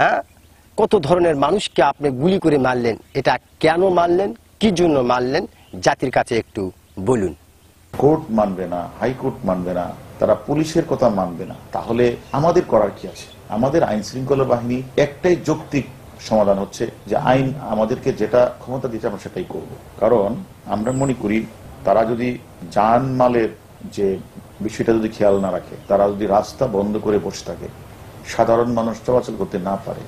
হ্যাঁ কত ধরনের মানুষকে আপনি গুলি করে মারলেন এটা কেন মারলেন কি জন্য মারলেন জাতির কাছে একটু বলুন কোর্ট মানবে না হাইকোর্ট মানবে না তারা পুলিশের কথা মানবে না তাহলে আমাদের করার কি আছে আমাদের আইন শৃঙ্খলা বাহিনী একটাই যৌক্তিক সমাধান হচ্ছে যে আইন আমাদেরকে যেটা ক্ষমতা দিচ্ছে আমরা সেটাই করব কারণ আমরা মনে করি তারা যদি যানমালের যে বিষয়টা যদি খেয়াল না রাখে তারা যদি রাস্তা বন্ধ করে বসে থাকে সাধারণ মানুষ চলাচল করতে না পারে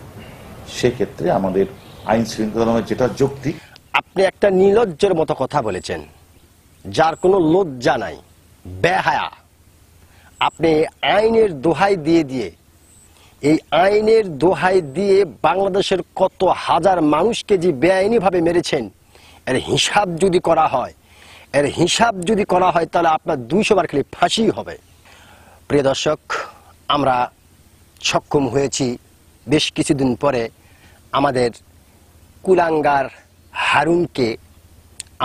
সেক্ষেত্রে আমাদের আইন শৃঙ্খলা যেটা যুক্তি আপনি একটা নিলজ্জের মতো কথা বলেছেন যার কোনো লজ্জা নাই বেহায়া আপনি আইনের দোহাই দিয়ে দিয়ে এই আইনের দোহাই দিয়ে বাংলাদেশের কত হাজার মানুষকে যে বেআইনিভাবে মেরেছেন এর হিসাব যদি করা হয় এর হিসাব যদি করা হয় তাহলে আপনার দুইশো বার খালি ফাঁসি হবে প্রিয় দর্শক আমরা সক্ষম হয়েছি বেশ কিছুদিন পরে আমাদের কুলাঙ্গার হারুনকে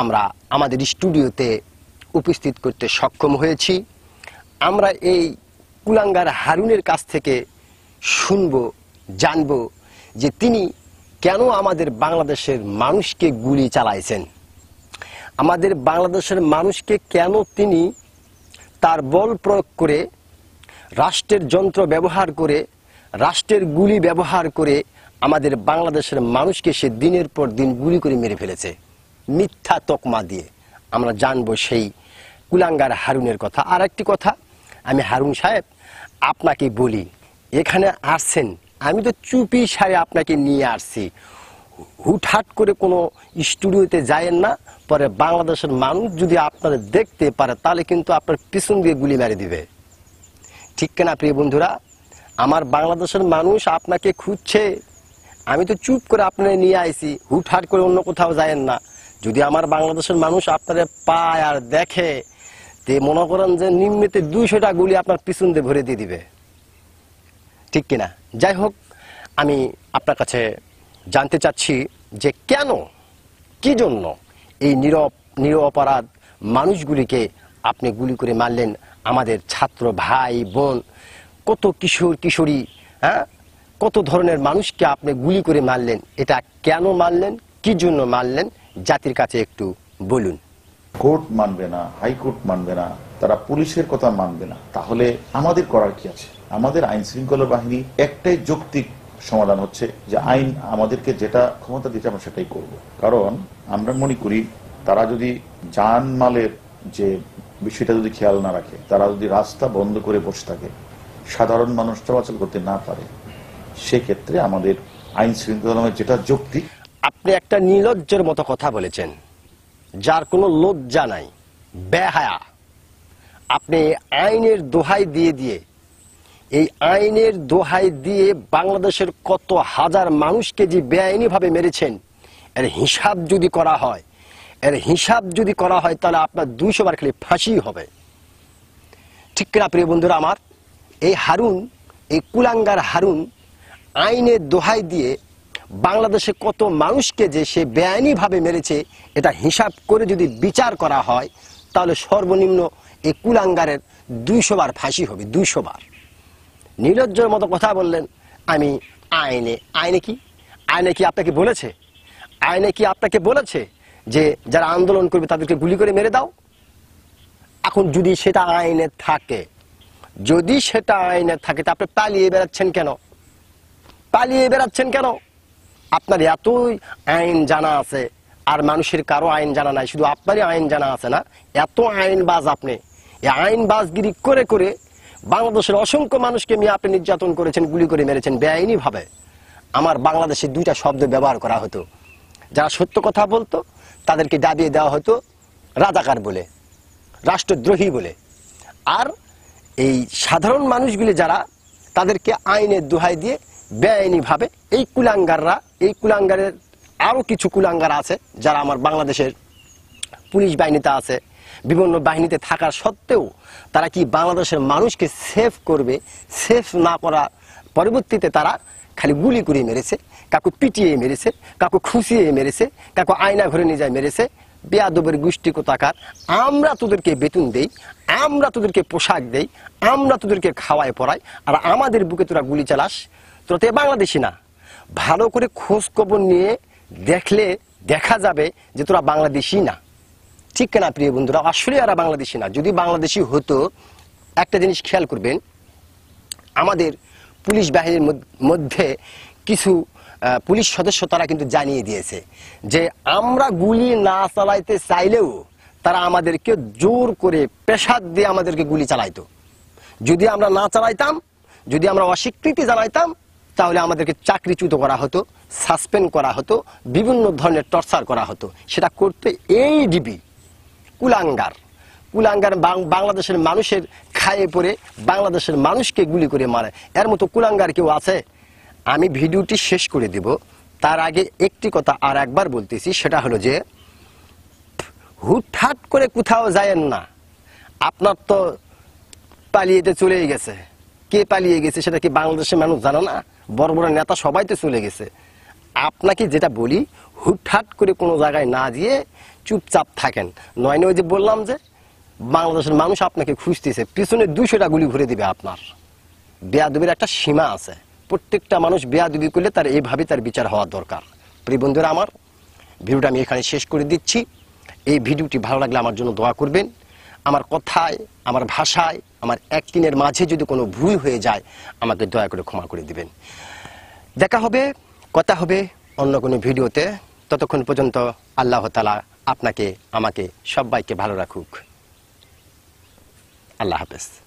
আমরা আমাদের স্টুডিওতে উপস্থিত করতে সক্ষম হয়েছি আমরা এই কুলাঙ্গার হারুনের কাছ থেকে শুনব জানব যে তিনি কেন আমাদের বাংলাদেশের মানুষকে গুলি চালাইছেন আমাদের বাংলাদেশের মানুষকে কেন তিনি তার বল প্রয়োগ করে রাষ্ট্রের যন্ত্র ব্যবহার করে রাষ্ট্রের গুলি ব্যবহার করে আমাদের বাংলাদেশের মানুষকে সে দিনের পর দিন গুলি করে মেরে ফেলেছে মিথ্যা তকমা দিয়ে আমরা জানবো সেই কুলাঙ্গার হারুনের কথা আর একটি কথা আমি হারুন সাহেব আপনাকে বলি এখানে আসছেন আমি তো চুপি সারে আপনাকে নিয়ে আসছি হুটহাট করে কোনো স্টুডিওতে যায়েন না পরে বাংলাদেশের মানুষ যদি আপনারা দেখতে পারে তাহলে কিন্তু আপনার পিছন দিয়ে গুলি মারি দিবে ঠিক কিনা প্রিয় বন্ধুরা আমার বাংলাদেশের মানুষ আপনাকে খুঁজছে আমি তো চুপ করে আপনার নিয়ে আইছি হুটহাট করে অন্য কোথাও যায়েন না যদি আমার বাংলাদেশের মানুষ আপনারা পায় আর দেখে তে মনে করেন যে নিম্নতে দুইশোটা গুলি আপনার পিছন দিয়ে ভরে দিয়ে দিবে ঠিক কিনা যাই হোক আমি আপনার কাছে জানতে চাচ্ছি যে কেন কি জন্য এই নিরব নিরপরাধ মানুষগুলিকে আপনি গুলি করে মারলেন আমাদের ছাত্র ভাই বোন কত কিশোর কিশোরী হ্যাঁ কত ধরনের মানুষকে আপনি গুলি করে মারলেন এটা কেন মারলেন কি জন্য মারলেন জাতির কাছে একটু বলুন কোর্ট মানবে না হাইকোর্ট মানবে না তারা পুলিশের কথা মানবে না তাহলে আমাদের করার কি আছে আমাদের আইন শৃঙ্খলা বাহিনী একটাই যৌক্তিক সমাধান হচ্ছে যে আইন আমাদেরকে যেটা ক্ষমতা দিচ্ছে আমরা সেটাই করব কারণ আমরা মনে করি তারা যদি যানমালের যে বিষয়টা যদি খেয়াল না রাখে তারা যদি রাস্তা বন্ধ করে বসে থাকে সাধারণ মানুষ চলাচল করতে না পারে সেক্ষেত্রে আমাদের আইন শৃঙ্খলা যেটা যুক্তি আপনি একটা নির্লজ্জের মতো কথা বলেছেন যার কোনো লজ্জা নাই বেহায়া আপনি আইনের দোহাই দিয়ে দিয়ে এই আইনের দোহাই দিয়ে বাংলাদেশের কত হাজার মানুষকে যে বেআইনিভাবে মেরেছেন এর হিসাব যদি করা হয় এর হিসাব যদি করা হয় তাহলে আপনার দুইশো বার খালি ফাঁসি হবে ঠিক কিনা প্রিয় বন্ধুরা আমার এই হারুন এই কুলাঙ্গার হারুন আইনের দোহাই দিয়ে বাংলাদেশে কত মানুষকে যে সে বেআইনিভাবে মেরেছে এটা হিসাব করে যদি বিচার করা হয় তাহলে সর্বনিম্ন এই কুলাঙ্গারের দুইশো বার ফাঁসি হবে দুইশো বার নিরজ্জর মতো কথা বললেন আমি আইনে আইনে কি আইনে কি আপনাকে বলেছে আইনে কি আপনাকে বলেছে যে যারা আন্দোলন করবে তাদেরকে গুলি করে মেরে দাও এখন যদি সেটা আইনে থাকে যদি সেটা আইনে থাকে তা আপনি পালিয়ে বেড়াচ্ছেন কেন পালিয়ে বেড়াচ্ছেন কেন আপনার এতই আইন জানা আছে আর মানুষের কারো আইন জানা নাই শুধু আপনারই আইন জানা আছে না এত আইনবাজ আপনি এই আইনবাজগিরি করে করে বাংলাদেশের অসংখ্য মানুষকে নিয়ে আপনি নির্যাতন করেছেন গুলি করে মেরেছেন বেআইনিভাবে আমার বাংলাদেশে দুইটা শব্দ ব্যবহার করা হতো যারা সত্য কথা বলতো তাদেরকে দাবিয়ে দেওয়া হতো রাজাকার বলে রাষ্ট্রদ্রোহী বলে আর এই সাধারণ মানুষগুলি যারা তাদেরকে আইনের দোহাই দিয়ে বেআইনিভাবে এই কুলাঙ্গাররা এই কুলাঙ্গারের আরও কিছু কুলাঙ্গার আছে যারা আমার বাংলাদেশের পুলিশ বাহিনীতে আছে বিভিন্ন বাহিনীতে থাকার সত্ত্বেও তারা কি বাংলাদেশের মানুষকে সেফ করবে সেফ না করা পরবর্তীতে তারা খালি গুলি করে মেরেছে কাকু পিটিয়ে মেরেছে কাকু খুশিয়ে মেরেছে কাকু আয়না ঘরে নিয়ে যায় মেরেছে বেয়াদবের গোষ্ঠী কোথাকার আমরা তোদেরকে বেতন দেই আমরা তোদেরকে পোশাক দেই আমরা তোদেরকে খাওয়ায় পড়াই আর আমাদের বুকে তোরা গুলি চালাস তোরা তো বাংলাদেশি না ভালো করে খোঁজ খবর নিয়ে দেখলে দেখা যাবে যে তোরা বাংলাদেশি না ঠিক কেনা প্রিয় বন্ধুরা আসলে আর বাংলাদেশি না যদি বাংলাদেশি হতো একটা জিনিস খেয়াল করবেন আমাদের পুলিশ বাহিনীর মধ্যে কিছু পুলিশ সদস্য তারা কিন্তু জানিয়ে দিয়েছে যে আমরা গুলি না চালাইতে চাইলেও তারা আমাদেরকে জোর করে পেশাদ দিয়ে আমাদেরকে গুলি চালাইতো যদি আমরা না চালাইতাম যদি আমরা অস্বীকৃতি জানাইতাম তাহলে আমাদেরকে চাকরিচ্যুত করা হতো সাসপেন্ড করা হতো বিভিন্ন ধরনের টর্চার করা হতো সেটা করতে এই ডিবি কুলাঙ্গার কুলাঙ্গার বাংলাদেশের মানুষের খায়ে পড়ে বাংলাদেশের মানুষকে গুলি করে মারে এর মতো কুলাঙ্গার কেউ আছে আমি ভিডিওটি শেষ করে দেব তার আগে একটি কথা আর একবার বলতেছি সেটা হলো যে হুটহাট করে কোথাও যায়েন না আপনার তো পালিয়েতে চলেই গেছে কে পালিয়ে গেছে সেটা কি বাংলাদেশের মানুষ জানো না বড় বড় নেতা সবাই তো চলে গেছে আপনাকে যেটা বলি হুটহাট করে কোনো জায়গায় না দিয়ে চুপচাপ থাকেন নয় নয় যে বললাম যে বাংলাদেশের মানুষ আপনাকে খুঁজতেছে পিছনে দুশোটা গুলি ঘুরে দিবে আপনার বেয়াদবির একটা সীমা আছে প্রত্যেকটা মানুষ বেয়াদবি করলে তার এইভাবে তার বিচার হওয়া দরকার প্রিয় বন্ধুরা আমার ভিডিওটা আমি এখানে শেষ করে দিচ্ছি এই ভিডিওটি ভালো লাগলে আমার জন্য দোয়া করবেন আমার কথায় আমার ভাষায় আমার একদিনের মাঝে যদি কোনো ভুল হয়ে যায় আমাকে দয়া করে ক্ষমা করে দিবেন দেখা হবে কথা হবে অন্য কোনো ভিডিওতে ততক্ষণ পর্যন্ত আল্লাহ তালা আপনাকে আমাকে সবাইকে ভালো রাখুক الله حافظ